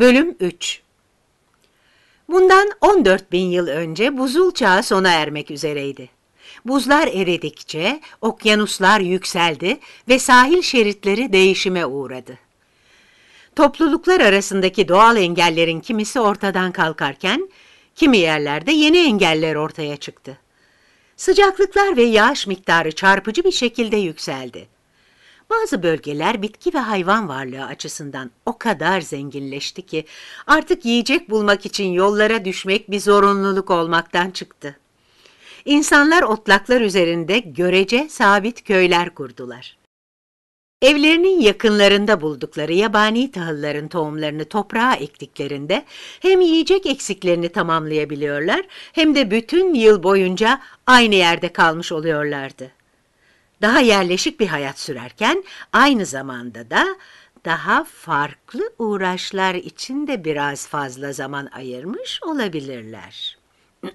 Bölüm 3 Bundan 14 bin yıl önce buzul çağı sona ermek üzereydi. Buzlar eridikçe okyanuslar yükseldi ve sahil şeritleri değişime uğradı. Topluluklar arasındaki doğal engellerin kimisi ortadan kalkarken, kimi yerlerde yeni engeller ortaya çıktı. Sıcaklıklar ve yağış miktarı çarpıcı bir şekilde yükseldi. Bazı bölgeler bitki ve hayvan varlığı açısından o kadar zenginleşti ki artık yiyecek bulmak için yollara düşmek bir zorunluluk olmaktan çıktı. İnsanlar otlaklar üzerinde görece sabit köyler kurdular. Evlerinin yakınlarında buldukları yabani tahılların tohumlarını toprağa ektiklerinde hem yiyecek eksiklerini tamamlayabiliyorlar hem de bütün yıl boyunca aynı yerde kalmış oluyorlardı daha yerleşik bir hayat sürerken aynı zamanda da daha farklı uğraşlar için de biraz fazla zaman ayırmış olabilirler.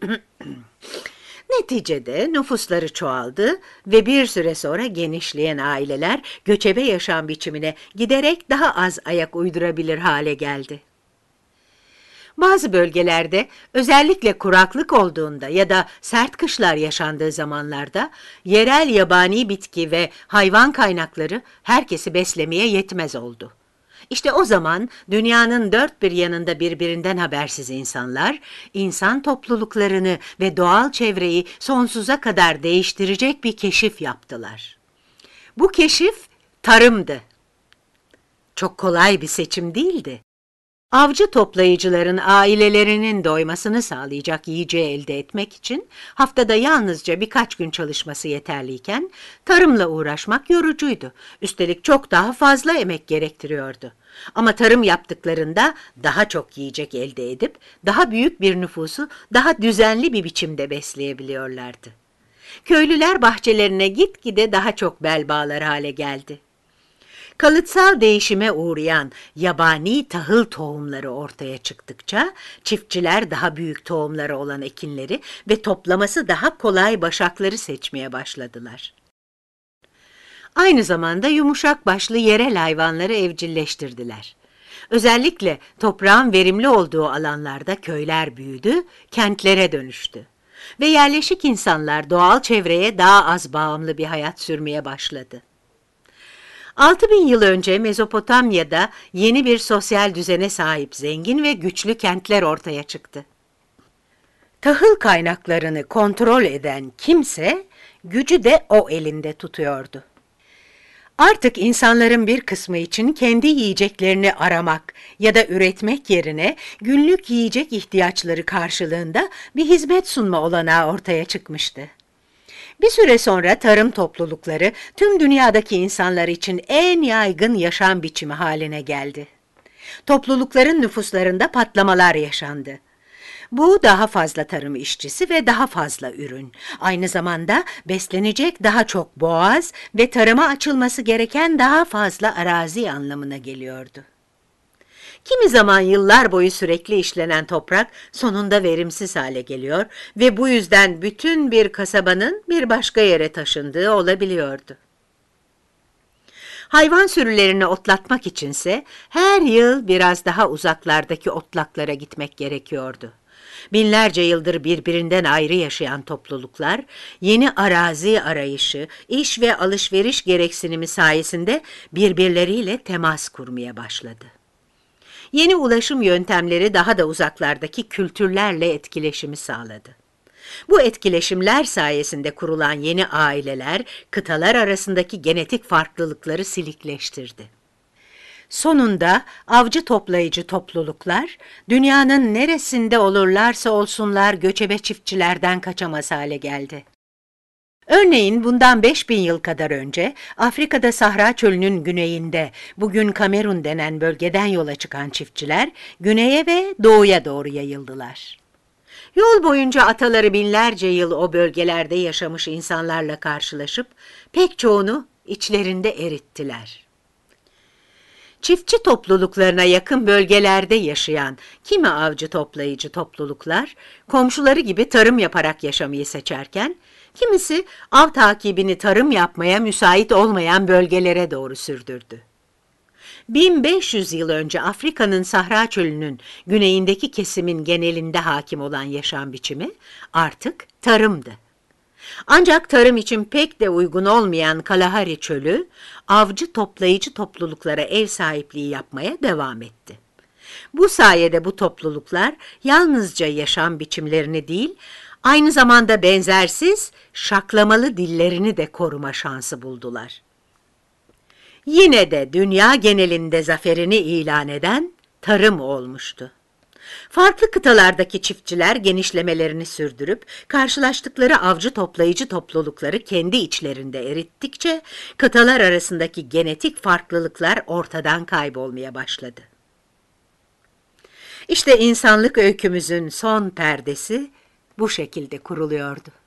Neticede nüfusları çoğaldı ve bir süre sonra genişleyen aileler göçebe yaşam biçimine giderek daha az ayak uydurabilir hale geldi. Bazı bölgelerde özellikle kuraklık olduğunda ya da sert kışlar yaşandığı zamanlarda yerel yabani bitki ve hayvan kaynakları herkesi beslemeye yetmez oldu. İşte o zaman dünyanın dört bir yanında birbirinden habersiz insanlar, insan topluluklarını ve doğal çevreyi sonsuza kadar değiştirecek bir keşif yaptılar. Bu keşif tarımdı. Çok kolay bir seçim değildi. Avcı toplayıcıların ailelerinin doymasını sağlayacak yiyeceği elde etmek için haftada yalnızca birkaç gün çalışması yeterliyken tarımla uğraşmak yorucuydu. Üstelik çok daha fazla emek gerektiriyordu. Ama tarım yaptıklarında daha çok yiyecek elde edip daha büyük bir nüfusu daha düzenli bir biçimde besleyebiliyorlardı. Köylüler bahçelerine gitgide daha çok bel bağlar hale geldi. Kalıtsal değişime uğrayan yabani tahıl tohumları ortaya çıktıkça çiftçiler daha büyük tohumları olan ekinleri ve toplaması daha kolay başakları seçmeye başladılar. Aynı zamanda yumuşak başlı yerel hayvanları evcilleştirdiler. Özellikle toprağın verimli olduğu alanlarda köyler büyüdü, kentlere dönüştü ve yerleşik insanlar doğal çevreye daha az bağımlı bir hayat sürmeye başladı. 6000 yıl önce Mezopotamya'da yeni bir sosyal düzene sahip zengin ve güçlü kentler ortaya çıktı. Tahıl kaynaklarını kontrol eden kimse gücü de o elinde tutuyordu. Artık insanların bir kısmı için kendi yiyeceklerini aramak ya da üretmek yerine günlük yiyecek ihtiyaçları karşılığında bir hizmet sunma olanağı ortaya çıkmıştı. Bir süre sonra tarım toplulukları tüm dünyadaki insanlar için en yaygın yaşam biçimi haline geldi. Toplulukların nüfuslarında patlamalar yaşandı. Bu daha fazla tarım işçisi ve daha fazla ürün. Aynı zamanda beslenecek daha çok boğaz ve tarıma açılması gereken daha fazla arazi anlamına geliyordu. Kimi zaman yıllar boyu sürekli işlenen toprak sonunda verimsiz hale geliyor ve bu yüzden bütün bir kasabanın bir başka yere taşındığı olabiliyordu. Hayvan sürülerini otlatmak içinse her yıl biraz daha uzaklardaki otlaklara gitmek gerekiyordu. Binlerce yıldır birbirinden ayrı yaşayan topluluklar, yeni arazi arayışı, iş ve alışveriş gereksinimi sayesinde birbirleriyle temas kurmaya başladı. Yeni ulaşım yöntemleri daha da uzaklardaki kültürlerle etkileşimi sağladı. Bu etkileşimler sayesinde kurulan yeni aileler kıtalar arasındaki genetik farklılıkları silikleştirdi. Sonunda avcı toplayıcı topluluklar dünyanın neresinde olurlarsa olsunlar göçebe çiftçilerden kaçamaz hale geldi. Örneğin bundan 5000 yıl kadar önce Afrika'da Sahra Çölü'nün güneyinde bugün Kamerun denen bölgeden yola çıkan çiftçiler güneye ve doğuya doğru yayıldılar. Yol boyunca ataları binlerce yıl o bölgelerde yaşamış insanlarla karşılaşıp pek çoğunu içlerinde erittiler çiftçi topluluklarına yakın bölgelerde yaşayan kimi avcı toplayıcı topluluklar komşuları gibi tarım yaparak yaşamayı seçerken, kimisi av takibini tarım yapmaya müsait olmayan bölgelere doğru sürdürdü. 1500 yıl önce Afrika'nın Sahra Çölü'nün güneyindeki kesimin genelinde hakim olan yaşam biçimi artık tarımdı. Ancak tarım için pek de uygun olmayan Kalahari çölü avcı toplayıcı topluluklara ev sahipliği yapmaya devam etti. Bu sayede bu topluluklar yalnızca yaşam biçimlerini değil, aynı zamanda benzersiz şaklamalı dillerini de koruma şansı buldular. Yine de dünya genelinde zaferini ilan eden tarım olmuştu. Farklı kıtalardaki çiftçiler genişlemelerini sürdürüp karşılaştıkları avcı toplayıcı toplulukları kendi içlerinde erittikçe kıtalar arasındaki genetik farklılıklar ortadan kaybolmaya başladı. İşte insanlık öykümüzün son perdesi bu şekilde kuruluyordu.